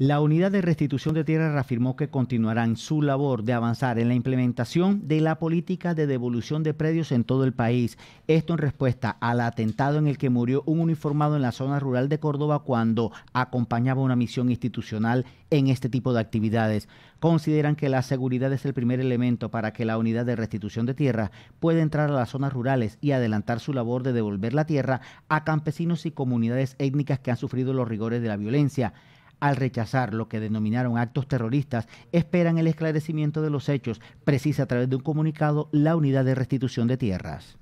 La Unidad de Restitución de Tierras reafirmó que continuarán su labor de avanzar en la implementación de la política de devolución de predios en todo el país. Esto en respuesta al atentado en el que murió un uniformado en la zona rural de Córdoba cuando acompañaba una misión institucional en este tipo de actividades. Consideran que la seguridad es el primer elemento para que la Unidad de Restitución de Tierras pueda entrar a las zonas rurales y adelantar su labor de devolver la tierra a campesinos y comunidades étnicas que han sufrido los rigores de la violencia al rechazar lo que denominaron actos terroristas, esperan el esclarecimiento de los hechos, precisa a través de un comunicado la Unidad de Restitución de Tierras.